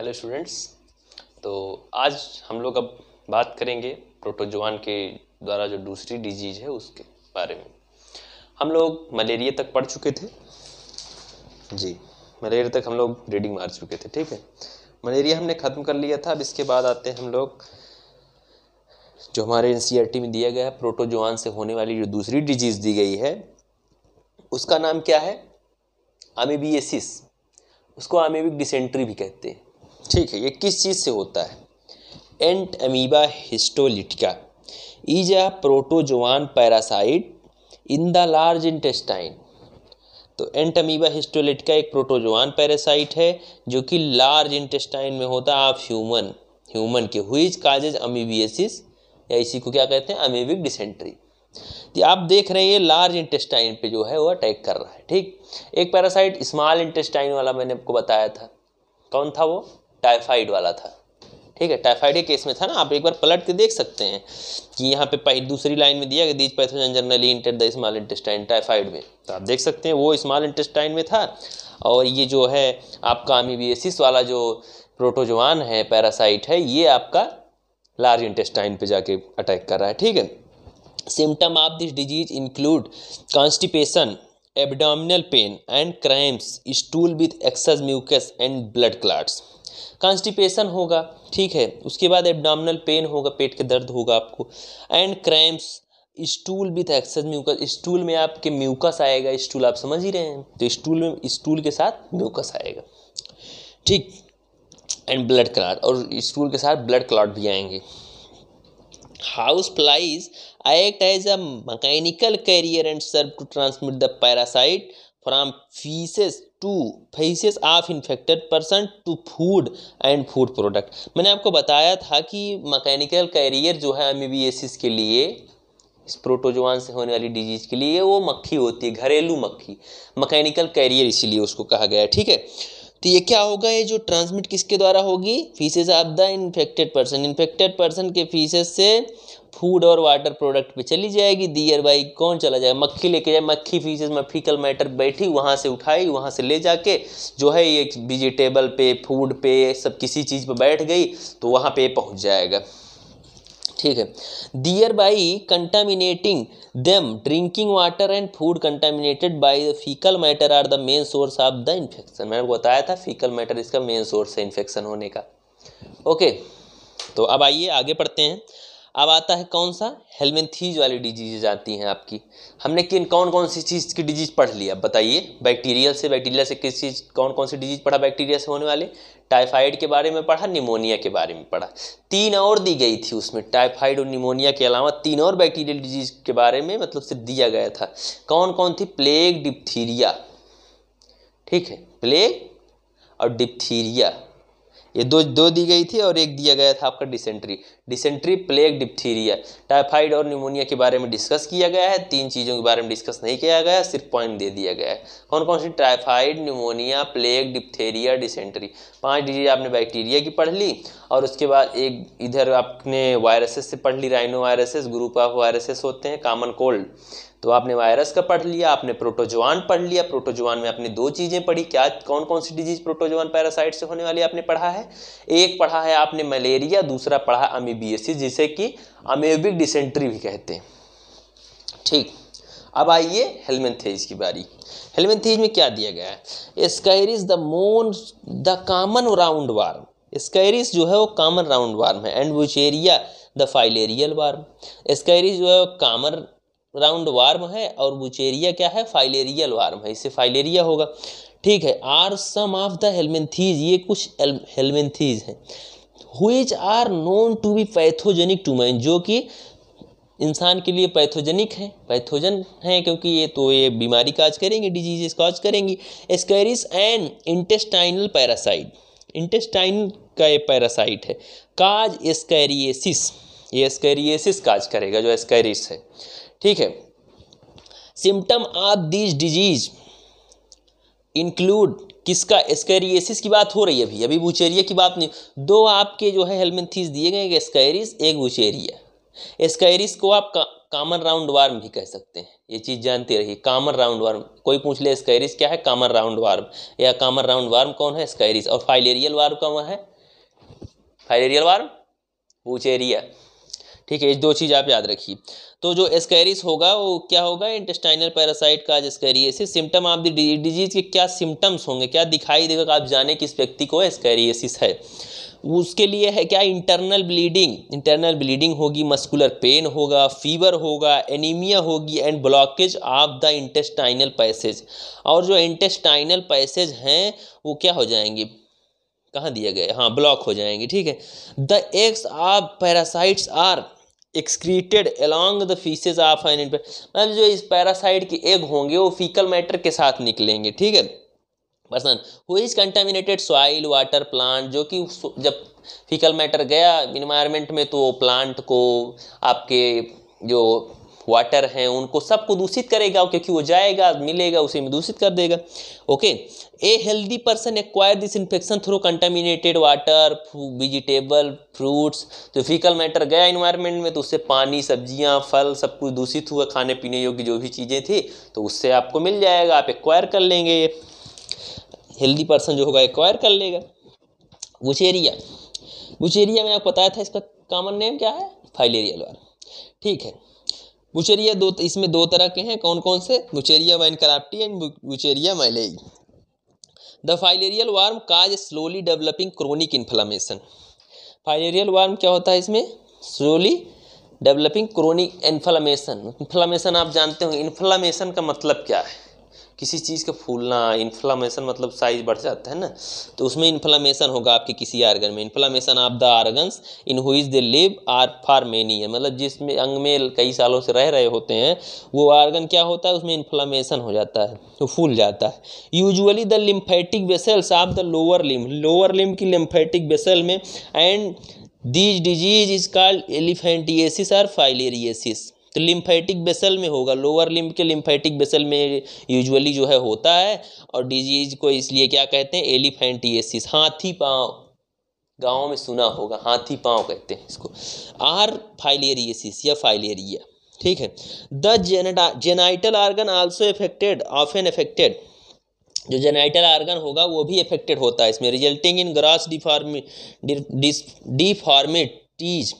Hello students तो आज हम लोग अब बात करेंगे प्रोटोजोआन के द्वारा जो दूसरी डिजीज है उसके बारे में हम लोग मलेरिया तक पढ़ चुके थे जी मलेरिया तक हम लोग रीडिंग मार चुके थे ठीक है मलेरिया हमने ख़त्म कर लिया था अब इसके बाद आते हैं हम लोग जो हमारे एन e में दिया गया है प्रोटोजोआन से होने वाली जो दूसरी डिजीज़ दी गई है उसका नाम क्या है अमेबिएसिस उसको आमेबिक डिसेंट्री भी कहते हैं ठीक है ये किस चीज़ से होता है entamoeba histolytica is a protozoan parasite in the large intestine तो एंट अमीबा हिस्टोलिटिका एक प्रोटोजोआन पैरासाइट है जो कि लार्ज इंटेस्टाइन में होता है आप ह्यूमन ह्यूमन के हुईज काजेज अमीबियसिस या इसी को क्या कहते हैं अमीबिक डिसेंट्री तो आप देख रहे हैं लार्ज इंटेस्टाइन पे जो है वो अटैक कर रहा है ठीक एक पैरासाइट स्मॉल इंटेस्टाइन वाला मैंने आपको बताया था कौन था वो टाइफाइड वाला था ठीक है टाइफाइड केस में था ना आप एक बार पलट के देख सकते हैं कि यहाँ पे पहली दूसरी लाइन में दिया गया these pathogen generally enter the small intestine typhoid में तो आप देख सकते हैं वो स्मॉल इंटेस्टाइन में था और ये जो है आपका अमीबीएसिस वाला जो प्रोटोजवान है पैरासाइट है ये आपका लार्ज इंटेस्टाइन पे जाके अटैक कर रहा है ठीक है symptom of this disease include constipation abdominal pain and cramps stool with excess mucus and blood clots constipation होगा ठीक है उसके बाद एबडामिनल पेन होगा पेट के दर्द होगा आपको एंड क्रैम्प्स स्टूल भी था एक्सेस म्यूकस स्टूल में आपके म्यूकस आएगा स्टूल आप समझ ही रहे हैं तो स्टूल में स्टूल के साथ म्यूकस आएगा ठीक एंड ब्लड क्लाट और स्टूल के साथ ब्लड क्लाट भी आएंगे house flies act as a mechanical carrier and serve to transmit the parasite from faeces to faeces of infected person to food and food product मैंने आपको बताया था कि मकैनिकल कैरियर जो है एम के लिए इस प्रोटोजवान से होने वाली डिजीज़ के लिए वो मक्खी होती है घरेलू मक्खी मकैनिकल कैरियर इसीलिए उसको कहा गया ठीक है तो ये क्या होगा ये जो ट्रांसमिट किसके द्वारा होगी faeces of the infected person infected person के फीसेस से फूड और वाटर प्रोडक्ट पे चली जाएगी दियर बाई कौन चला जाएगा मक्खी लेके जाए मक्खी फीसेज फीकल मैटर बैठी वहाँ से उठाई वहाँ से ले जाके जो है ये वेजिटेबल पे फूड पे सब किसी चीज़ पे बैठ गई तो वहाँ पे पहुँच जाएगा ठीक है there by contaminating them drinking water and food contaminated by the faecal matter are the main source of the infection मैंने बताया था फीकल मैटर इसका मेन सोर्स है इन्फेक्शन होने का ओके तो अब आइए आगे पढ़ते हैं अब आता है कौन सा हेलमेंथीज वाली डिजीज आती हैं आपकी हमने किन कौन कौन सी चीज़ की डिजीज पढ़ लिया बताइए बैक्टीरियल से बैक्टीरिया से किस चीज़ कौन कौन सी डिजीज पढ़ा बैक्टीरिया से होने वाले टाइफाइड के बारे में पढ़ा निमोनिया के बारे में पढ़ा तीन और दी गई थी उसमें टाइफाइड और निमोनिया के अलावा तीन और बैक्टीरियल डिजीज के बारे में मतलब सिर्फ दिया गया था कौन कौन थी प्लेग डिप्थीरिया ठीक है प्लेग और डिप्थीरिया ये दो दो दी गई थी और एक दिया गया था आपका dysentery dysentery plague diphtheria typhoid और निमोनिया के बारे में डिस्कस किया गया है तीन चीज़ों के बारे में डिस्कस नहीं किया गया सिर्फ पॉइंट दे दिया गया है कौन कौन सी typhoid pneumonia plague diphtheria dysentery पाँच डिजीज आपने बैक्टीरिया की पढ़ ली और उसके बाद एक इधर आपने वायरसेस से पढ़ ली rhino viruses group of viruses होते हैं कॉमन कोल्ड तो आपने वायरस का पढ़ लिया आपने प्रोटोजोआन पढ़ लिया प्रोटोजोआन में आपने दो चीज़ें पढ़ी क्या कौन कौन सी डिजीज प्रोटोजोआन पैरासाइट से होने वाली आपने पढ़ा है एक पढ़ा है आपने मलेरिया दूसरा पढ़ा अमीबीएसिस जिसे कि अमेबिक डिसेंट्री भी कहते हैं ठीक अब आइए हेलमेंथेज की बारी हेलमेंथेज में क्या दिया गया है स्कैरिस द मोन the common round worm ascaris जो है वो कामन राउंड वार्म है and wuchereria the filarial worm ascaris जो है वो कामन राउंड वार्म है और बुचेरिया क्या है फाइलेरियल वार्म है इससे फाइलेरिया होगा ठीक है are some of the helminthes ये कुछ हेलमेंथीज हैं which are known to be pathogenic to man जो कि इंसान के लिए पैथोजेनिक है पैथोजन है क्योंकि ये तो ये बीमारी काज करेंगे डिजीजेस काज करेंगी ascaris and intestinal parasite intestine का ये पैरासाइट है काज एस्कैरिएसिस ये एस्कैरिएसिस काज करेगा जो एस्कैरिस है ठीक है symptom of this disease include किसका स्कैरियसिस की बात हो रही है अभी अभी बुचेरिया की बात नहीं दो आपके जो है हेलमेंथीज दिए गए स्कैरिस एक बुचेरिया स्कैरिस को आप कॉमन कामन राउंड वार्म भी कह सकते हैं ये चीज़ जानते रहिए कामन राउंड वार्म कोई पूछ ले स्कैरिस क्या है कॉमन राउंड वार्म या कॉमन राउंड वार्म कौन है स्कैरिस और फाइलेरियल वार्म कौन है फाइलेरियल वार्म बुचेरिया ठीक है दो चीज़ आप याद रखिए तो जो एस्कैरिस होगा वो क्या होगा इंटेस्टाइनल पैरासाइट का एस्कैरिएसिस सिम्टम आप डिजीज़ के क्या सिम्टम्स होंगे क्या दिखाई देगा आप जाने किस व्यक्ति को एस्कैरिएसिस है उसके लिए है क्या इंटरनल ब्लीडिंग इंटरनल ब्लीडिंग होगी मस्कुलर पेन होगा फीवर होगा एनीमिया होगी and blockage of the intestinal passage और जो इंटेस्टाइनल पैसेज हैं वो क्या हो जाएंगे कहाँ दिया गया हाँ ब्लॉक हो जाएंगे ठीक है the eggs of parasites are excreted along the faeces of an मतलब जो इस पैरासाइड के एग होंगे वो फीकल मैटर के साथ निकलेंगे ठीक है person who is contaminated soil water plant जो कि जब फीकल मैटर गया इन्वायरमेंट में तो प्लांट को आपके जो वाटर हैं उनको सबको दूषित करेगा क्योंकि वो जाएगा मिलेगा उसे में दूषित कर देगा okay a healthy person acquire this infection through contaminated water vegetable fruits तो फिकल मैटर गया इन्वायरमेंट में तो उससे पानी सब्जियां फल सब कुछ दूषित हुआ खाने पीने योग्य जो भी चीज़ें थी तो उससे आपको मिल जाएगा आप एक्वायर कर लेंगे हेल्दी पर्सन जो होगा एक्वायर कर लेगा बुचेरिया बुचेरिया मैंने आपको बताया था इसका कॉमन नेम क्या है फाइलेरियल वाला ठीक है बुचेरिया दो इसमें दो तरह के हैं कौन कौन से wuchereria bancrofti and wuchereria malayi the filarial worm cause slowly developing chronic inflammation filarial worm क्या होता है इसमें slowly developing chronic inflammation inflammation आप जानते हो इन्फ्लामेशन का मतलब क्या है किसी चीज़ का फूलना इन्फ्लामेशन मतलब साइज बढ़ जाता है ना तो उसमें इन्फ्लामेशन होगा आपके किसी आर्गन में inflammation of the organs in which they live are for many है मतलब जिसमें अंग में कई सालों से रह रहे होते हैं वो आर्गन क्या होता है उसमें इन्फ्लामेशन हो जाता है तो फूल जाता है usually the lymphatic vessels of the lower limb lower limb की लिम्फेटिक वेसल में and this disease is called elephantiasis और फाइलेरिएसिस तो लिम्फेटिक बेसल में होगा लोअर लिम्ब के लिम्फेटिक बेसल में यूजुअली जो है होता है और डिजीज को इसलिए क्या कहते हैं एलिफेंटिएसिस हाथी पाँव गाँव में सुना होगा हाथी पाँव कहते हैं इसको आर फाइलेरियसिस या फाइलेरिया ठीक है द जेनेटा genital organ also affected of an affected जो जेनाइटल आर्गन होगा वो भी इफेक्टेड होता है इसमें रिजल्टिंग इन ग्रास डिफॉर्मी deformities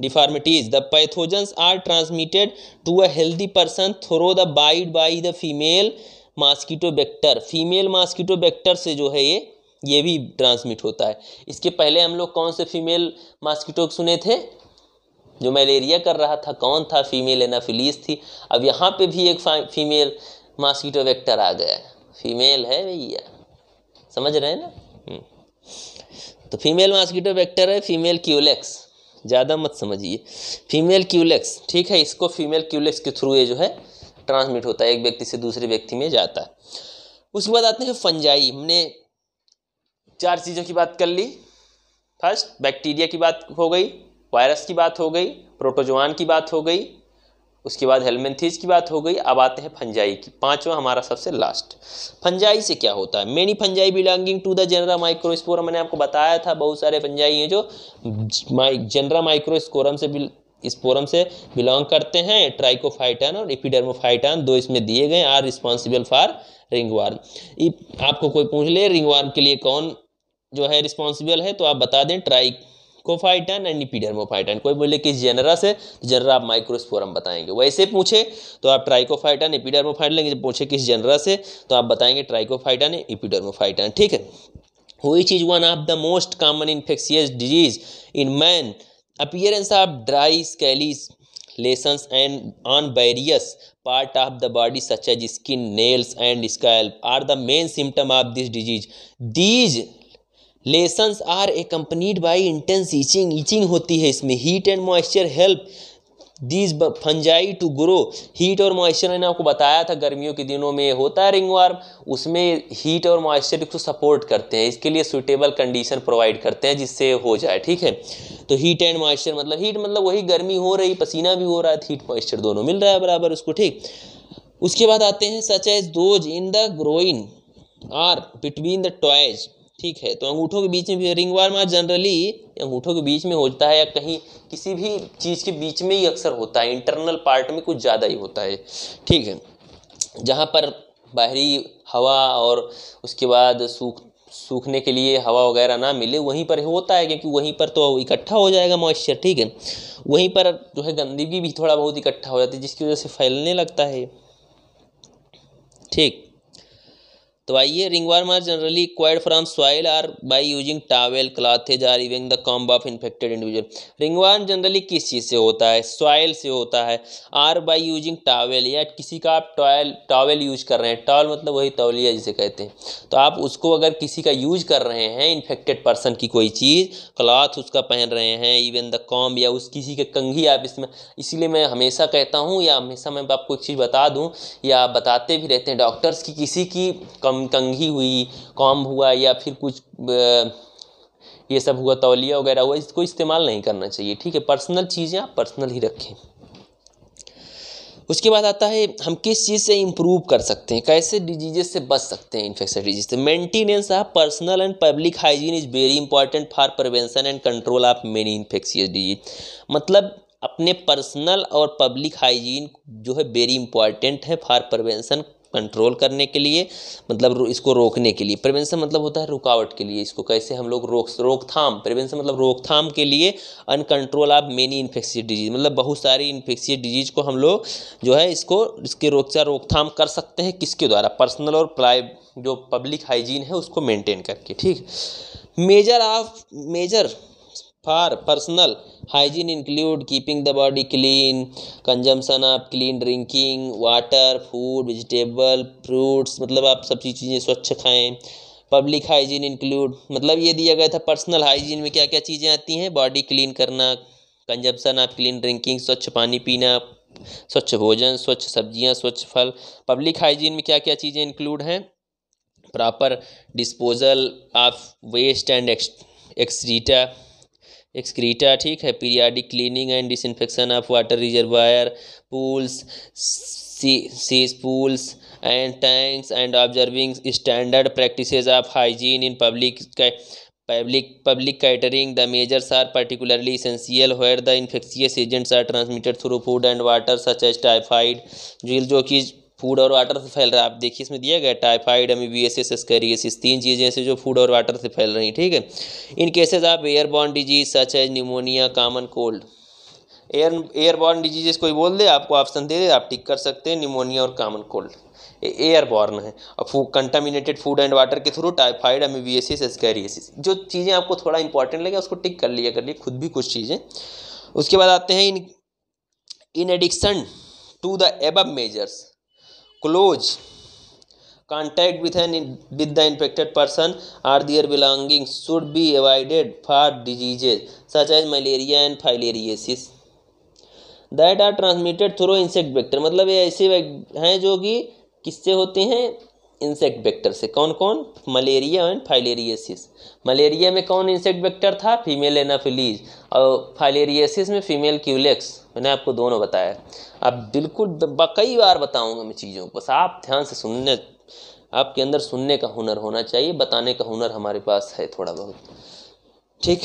deformities the pathogens are transmitted to a healthy person through the bite by the female mosquito vector female mosquito vector से जो है ये ये भी ट्रांसमिट होता है इसके पहले हम लोग कौन से फीमेल मास्किटो सुने थे जो मलेरिया कर रहा था कौन था फीमेल एनाफिलीज थी अब यहाँ पे भी एक फीमेल मास्किटो वेक्टर आ गया फीमेल है भैया समझ रहे हैं ना हम्म। तो फीमेल मास्किटो वेक्टर है फीमेल क्यूलेक्स ज़्यादा मत समझिए फीमेल क्यूलेक्स ठीक है इसको फीमेल क्यूलेक्स के थ्रू ये जो है ट्रांसमिट होता है एक व्यक्ति से दूसरे व्यक्ति में जाता है उसके बाद आते हैं फंजाई हमने चार चीज़ों की बात कर ली फर्स्ट बैक्टीरिया की बात हो गई वायरस की बात हो गई प्रोटोजोआन की बात हो गई उसके बाद हेलमेंथीज की बात हो गई अब आते हैं फंजाई की पांचवा हमारा सबसे लास्ट फंजाई से क्या होता है many fungi belonging to the genera microsporum मैंने आपको बताया था बहुत सारे फंजाई हैं जो जनरा माइक्रोस्कोरम से स्पोरम से बिलोंग करते हैं ट्राइकोफाइटन और इपिडर्मोफाइटन दो इसमें दिए गए आर रिस्पॉन्सिबल फॉर रिंगवार्म आपको कोई पूछ ले रिंगवार्म के लिए कौन जो है रिस्पॉन्सिबल है तो आप बता दें ट्राइक लिकोफाइटन एंड इपीडर्मोफाइटन कोई बोले कि जेनरस है तो जेनरा आप माइक्रोस्फोरम बताएंगे वैसे पूछे तो आप ट्राइकोफाइटन इपीडर्मोफाइटन लेंगे पूछे किस जेनरस है तो आप बताएंगे ट्राइकोफाइटन इपीडर्मोफाइटन ठीक है हुई चीज one of the most common infectious disease in man appearance of dry scaly lesion and on various part of the body such as skin nails and scalp are the main symptom of this disease these lesions are accompanied by intense itching itching होती है इसमें heat and moisture help these fungi to grow heat और moisture मैंने आपको बताया था गर्मियों के दिनों में होता है रिंग वार्म उसमें हीट और मॉइस्चर को सपोर्ट करते हैं इसके लिए सुटेबल कंडीशन प्रोवाइड करते हैं जिससे हो जाए ठीक है तो हीट एंड मॉइस्चर मतलब हीट मतलब वही गर्मी हो रही पसीना भी हो रहा है हीट मॉइस्चर दोनों मिल रहा है बराबर उसको ठीक उसके बाद आते हैं such as those in the groin or between the toes ठीक है तो अंगूठों के बीच में भी रिंगवार मास जनरली अंगूठों के बीच में होता है या कहीं किसी भी चीज़ के बीच में ही अक्सर होता है इंटरनल पार्ट में कुछ ज़्यादा ही होता है ठीक है जहाँ पर बाहरी हवा और उसके बाद सूख सूखने के लिए हवा वगैरह ना मिले वहीं पर होता है क्योंकि वहीं पर तो इकट्ठा हो जाएगा मॉइस्चर ठीक है वहीं पर जो है गंदगी भी थोड़ा बहुत इकट्ठा हो जाती है जिसकी वजह से फैलने लगता है ठीक तो आइए ringworm are generally acquired from soil or by using towel clothes or even the comb of infected individual ringworm generally किस चीज़ से होता है सॉइल से होता है आर बाई यूजिंग टावेल या किसी का आप टॉयल टॉवेल यूज कर रहे हैं टॉवल मतलब वही तौलिया जिसे कहते हैं तो आप उसको अगर किसी का यूज कर रहे हैं इन्फेक्टेड पर्सन की कोई चीज़ क्लॉथ उसका पहन रहे हैं इवन द कॉम्ब या उस किसी के कंघी आप इसमें इसीलिए मैं हमेशा कहता हूँ या हमेशा मैं आपको एक चीज़ बता दूँ या बताते भी रहते हैं डॉक्टर्स की किसी की कम कम कंघी हुई कॉम हुआ या फिर कुछ ये सब हुआ तौलिया वगैरह हुआ इसको इस्तेमाल नहीं करना चाहिए ठीक है पर्सनल चीज़ें आप पर्सनल ही रखें उसके बाद आता है हम किस चीज़ से इम्प्रूव कर सकते हैं कैसे डिजीजेस से बच सकते हैं इन्फेक्शन डिजीज से maintenance of personal and public hygiene is very important for prevention and control of many infectious disease मतलब अपने पर्सनल और पब्लिक हाइजीन जो है वेरी इंपॉर्टेंट है फॉर प्रिवेंशन कंट्रोल करने के लिए मतलब इसको रोकने के लिए प्रिवेंशन मतलब होता है रुकावट के लिए इसको कैसे हम लोग रोक रोकथाम प्रिवेंशन मतलब रोकथाम के लिए and control of many infectious disease मतलब बहुत सारी इन्फेक्शियस डिजीज को हम लोग जो है इसको इसके रोकचा रोकथाम कर सकते हैं किसके द्वारा पर्सनल और प्राइ जो पब्लिक हाइजीन है उसको मेंटेन करके ठीक major of major for personal hygiene include keeping the body clean consumption of clean drinking water food vegetable fruits मतलब आप सब चीज़ें स्वच्छ खाएं पब्लिक हाइजीन इंक्लूड मतलब ये दिया गया था पर्सनल हाइजीन में क्या क्या चीज़ें आती हैं बॉडी क्लीन करना कंजम्पन आप क्लीन ड्रिंकिंग स्वच्छ पानी पीना स्वच्छ भोजन स्वच्छ सब्जियाँ स्वच्छ फल पब्लिक हाइजीन में क्या क्या चीज़ें इंक्लूड हैं proper disposal of waste and excreta excreta ठीक है periodic cleaning and disinfection of water reservoir pools cesspools and tanks and observing standard practice of hygiene in public public public catering the measures are particularly essential where the infectious agents are transmitted through food and water such as typhoid जो कि food और water से फैल रहा है आप देखिए इसमें दिया गया टाइफाइड अमीबीएसिस एस्कैरियसिस तीन चीज़ें ऐसे जो फूड और वाटर से फैल रही हैं ठीक है इन केसेज आप airborne disease such as pneumonia common cold air airborne diseases कोई बोल दे आपको ऑप्शन दे दे आप टिक कर सकते हैं निमोनिया और कामन कोल्ड एयरबॉर्न है और फू कंटामिनेटेड फूड एंड वाटर के थ्रू टाइफाइड अमीबीएसिस एस्कैरियसिस जो चीज़ें आपको थोड़ा इंपॉर्टेंट लगे उसको टिक कर लिया करिए खुद भी कुछ चीज़ें उसके बाद आते हैं in in addition to the above measures close contact with an with the infected person or their belonging should be avoided for diseases such as malaria and filariasis that are transmitted through insect vector मतलब ये ऐसे हैं जो कि किससे होते हैं insect बैक्टर से कौन कौन मलेरिया एंड फाइलेरियसिस मलेरिया में कौन इंसेक्ट बैक्टर था फीमेल एनाफिलीज और फाइलेरियसिस में फीमेल क्यूलेक्स मैंने आपको दोनों बताया आप बिल्कुल कई बार बताऊंगा मैं चीज़ों को बस आप ध्यान से सुनने आपके अंदर सुनने का हुनर होना चाहिए बताने का हुनर हमारे पास है थोड़ा बहुत ठीक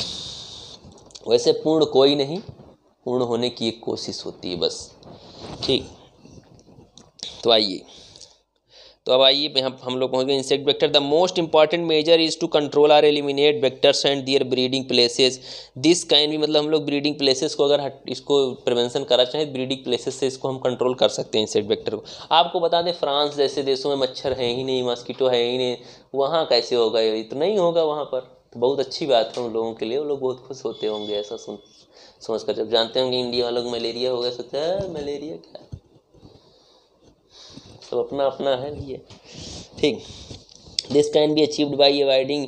वैसे पूर्ण कोई नहीं पूर्ण होने की एक कोशिश होती है बस ठीक तो आइए तो अब आइए हम हम लोग पहुँच गए insect vector the most important measure is to control or eliminate vectors and their breeding places this kind भी मतलब हम लोग ब्रीडिंग प्लेसेस को अगर हट इसको प्रिवेंशन करा चाहें ब्रीडिंग प्लेसेस से इसको हम कंट्रोल कर सकते हैं इंसेक्ट वेक्टर को आपको बता दें फ्रांस जैसे देशों में मच्छर है ही नहीं मॉस्किटो है ही नहीं वहाँ कैसे होगा ये तो नहीं होगा वहाँ पर तो बहुत अच्छी बात है उन लोगों के लिए वो लोग बहुत खुश होते होंगे ऐसा सुन समझ कर जब जानते होंगे इंडिया वालों को मलेरिया हो गया सोचते हैं मलेरिया क्या सब अपना अपना है लिए ठीक this can be achieved by avoiding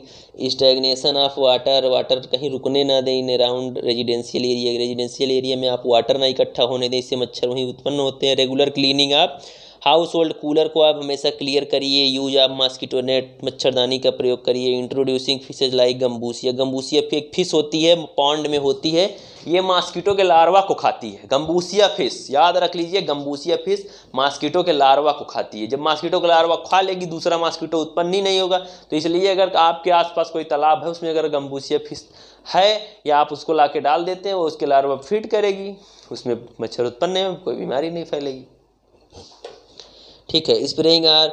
stagnation of water water कहीं रुकने ना दें in around residential area residential area में आप वाटर ना इकट्ठा होने दें इससे मच्छर वहीं उत्पन्न होते हैं रेगुलर क्लीनिंग आप हाउस होल्ड कूलर को आप हमेशा क्लियर करिए यूज आप मॉस्किटो नेट मच्छरदानी का प्रयोग करिए introducing fishes like gambusia gambusia एक फिश होती है पॉन्ड में होती है ये मास्कीटो के लार्वा को खाती है गम्बूसिया फिश याद रख लीजिए गम्बूसिया फिश मास्किटो के लार्वा को खाती है जब मास्कीटो के लार्वा खा लेगी दूसरा मास्किटो उत्पन्न ही नहीं होगा तो इसलिए अगर आपके आसपास कोई तालाब है उसमें अगर गम्बूसिया फिश है या आप उसको ला डाल देते हैं वो उसके लार्वा फिट करेगी उसमें मच्छर उत्पन्न कोई बीमारी नहीं फैलेगी ठीक है स्प्रेइंग आर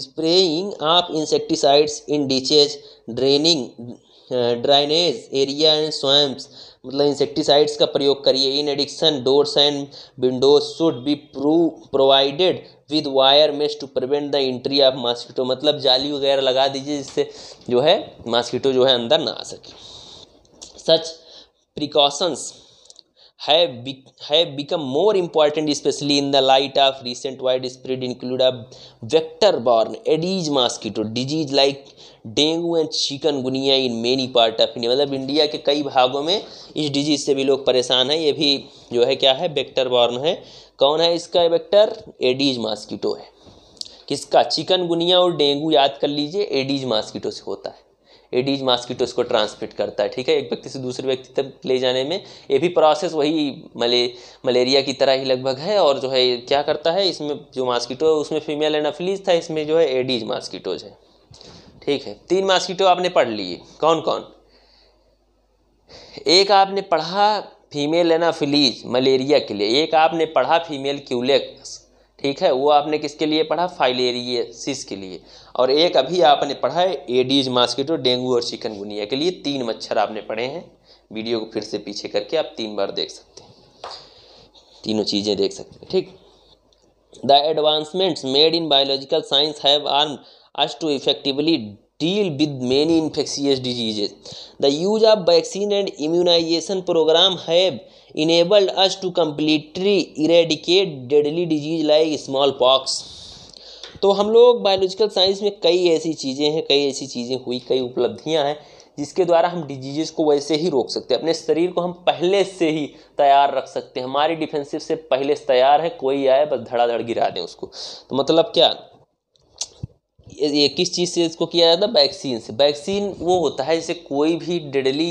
स्प्रेइंग आप insecticides in ditches draining drainage area and swamps मतलब इंसेक्टिसाइड्स का प्रयोग करिए in addition doors and windows should be pro provided with wire mesh to prevent the entry of mosquito मतलब जाली वगैरह लगा दीजिए जिससे जो है मॉस्किटो जो है अंदर ना आ सके such precautions have become more important specially in the light of recent wide spread include a vector borne aedes mosquito disease like dengue and chikungunya in many part of India मतलब India के कई भागों में इस disease से भी लोग परेशान हैं ये भी जो है क्या है वेक्टर बॉर्न है कौन है इसका वेक्टर एडीज मास्कीटो है किसका चिकनगुनिया और डेंगू याद कर लीजिए एडीज मास्कीटो से होता है एडीज मास्किटो इसको ट्रांसमिट करता है ठीक है एक व्यक्ति से दूसरे व्यक्ति तक ले जाने में ये भी प्रोसेस वही मले मलेरिया की तरह ही लगभग है और जो है क्या करता है इसमें जो मास्कीटो है उसमें फीमेल एनाफिलीज था इसमें जो है एडीज मास्कीटोज है ठीक है तीन मार्क्सीटो आपने पढ़ लिए कौन कौन एक आपने पढ़ा फीमेल फिलीज मलेरिया के लिए एक आपने पढ़ा फीमेल क्यूलेक्स ठीक है वो आपने किसके लिए पढ़ा फाइलेरियसिस के लिए और एक अभी आपने पढ़ा है एडीज मास्किटो डेंगू और चिकनगुनिया के लिए तीन मच्छर आपने पढ़े हैं वीडियो को फिर से पीछे करके आप तीन बार देख सकते हैं तीनों चीज़ें देख सकते हैं ठीक the advancements made in biological science have armed us to effectively deal with many infectious diseases. The use of vaccine and immunization program have enabled us to completely eradicate deadly disease like smallpox. तो हम लोग biological science में कई ऐसी चीज़ें हैं कई ऐसी चीज़ें हुई कई उपलब्धियां हैं जिसके द्वारा हम डिजीज़ को वैसे ही रोक सकते हैं अपने शरीर को हम पहले से ही तैयार रख सकते हैं हमारी डिफेंसिव से पहले से तैयार है कोई आए बस धड़ाधड़ गिरा दें उसको तो मतलब क्या ये किस चीज़ से इसको किया जाता है वैक्सीन से वैक्सीन वो होता है जैसे कोई भी डेडली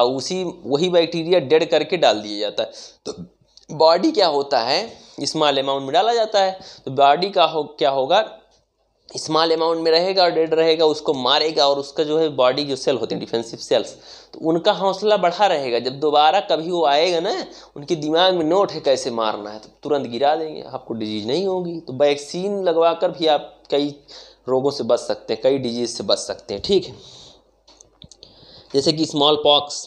उसी वही बैक्टीरिया डेड करके डाल दिया जाता है तो बॉडी क्या होता है स्मॉल अमाउंट में डाला जाता है तो बॉडी का हो क्या होगा स्मॉल अमाउंट में रहेगा और डेड रहेगा उसको मारेगा और उसका जो है बॉडी जो सेल होते हैं डिफेंसिव सेल्स तो उनका हौसला बढ़ा रहेगा जब दोबारा कभी वो आएगा ना उनके दिमाग में नोट है कैसे मारना है तो तुरंत गिरा देंगे आपको डिजीज नहीं होगी तो वैक्सीन लगवा कर भी आप कई रोगों से बच सकते हैं कई डिजीज से बच सकते हैं ठीक है जैसे कि स्मॉल पॉक्स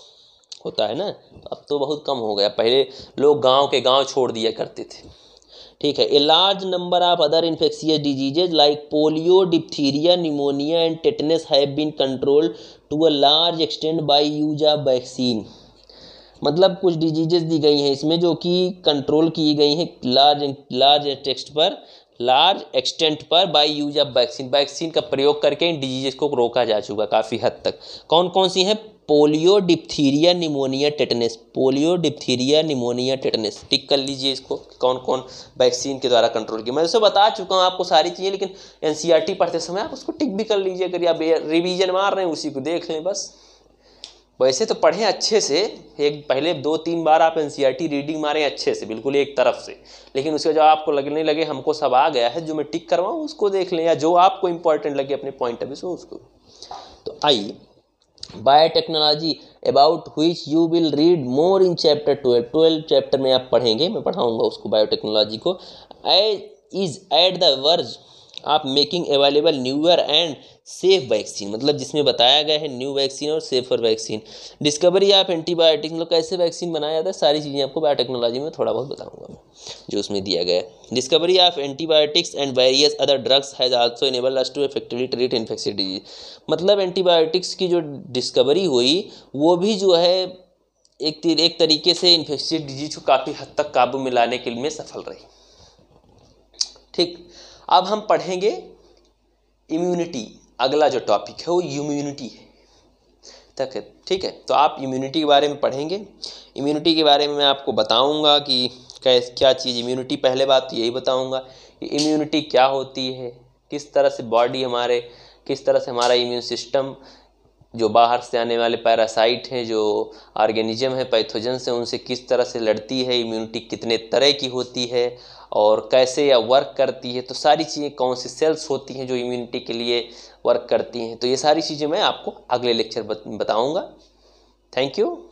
होता है ना अब तो बहुत कम हो गया पहले लोग गांव के गांव छोड़ दिया करते थे ठीक है a large number of other infectious diseases like polio diphtheria pneumonia and tetanus have been control to a large extent by use of vaccine मतलब कुछ डिजीजेज दी गई हैं इसमें जो कि कंट्रोल की गई हैं लार्ज लार्ज टेक्स्ट पर लार्ज एक्सटेंट पर by use of vaccine vaccine का प्रयोग करके इन डिजीजेस को रोका जा चुका काफ़ी हद तक कौन कौन सी हैं polio diphtheria pneumonia tetanus polio diphtheria pneumonia tetanus tick कर लीजिए इसको कौन कौन वैक्सीन के द्वारा कंट्रोल की मैं उसे तो बता चुका हूँ आपको सारी चीज़ें लेकिन एन e पढ़ते समय आप उसको टिक भी कर लीजिए अगर आप रिविजन मार रहे हैं उसी को देख लें बस वैसे तो, तो पढ़ें अच्छे से एक पहले दो तीन बार आप एन रीडिंग e मारें अच्छे से बिल्कुल एक तरफ से लेकिन उसके जो आपको लगने लगे हमको सब आ गया है जो मैं टिक करवाऊँ उसको देख लें या जो आपको इंपॉर्टेंट लगे अपने पॉइंट ऑफ व्यू से उसको तो आई बायोटेक्नोलॉजी अबाउट हुई you will read more in chapter twelve twelve chapter में आप पढ़ेंगे मैं पढ़ाऊँगा उसको बायोटेक्नोलॉजी को as is at the verge आप making available newer and safe vaccine मतलब जिसमें बताया गया है न्यू वैक्सीन और safer vaccine discovery of antibiotic मतलब कैसे वैक्सीन बनाया जाता है सारी चीज़ें आपको बायोटेक्नोलॉजी में थोड़ा बहुत बताऊंगा मैं जो उसमें दिया गया है discovery of antibiotics and various other drugs has also enable us to effectively treat infection disease मतलब एंटीबायोटिक्स की जो डिस्कवरी हुई वो भी जो है एक एक तरीके से इन्फेक्शियस डिजीज को काफ़ी हद तक काबू में लाने के लिए सफल रही ठीक अब हम पढ़ेंगे इम्यूनिटी अगला जो टॉपिक है वो इम्यूनिटी है तक है ठीक है तो आप इम्यूनिटी के बारे में पढ़ेंगे इम्यूनिटी के बारे में मैं आपको बताऊंगा कि कैस क्या चीज़ इम्यूनिटी पहले बात तो यही बताऊंगा कि इम्यूनिटी क्या होती है किस तरह से बॉडी हमारे किस तरह से हमारा इम्यून सिस्टम जो बाहर से आने वाले पैरासाइट हैं जो ऑर्गेनिज्म है पैथोजन से उनसे किस तरह से लड़ती है इम्यूनिटी कितने तरह की होती है और कैसे या वर्क करती है तो सारी चीज़ें कौन सी सेल्स होती हैं जो इम्यूनिटी के लिए वर्क करती हैं तो ये सारी चीज़ें मैं आपको अगले लेक्चर बताऊँगा थैंक यू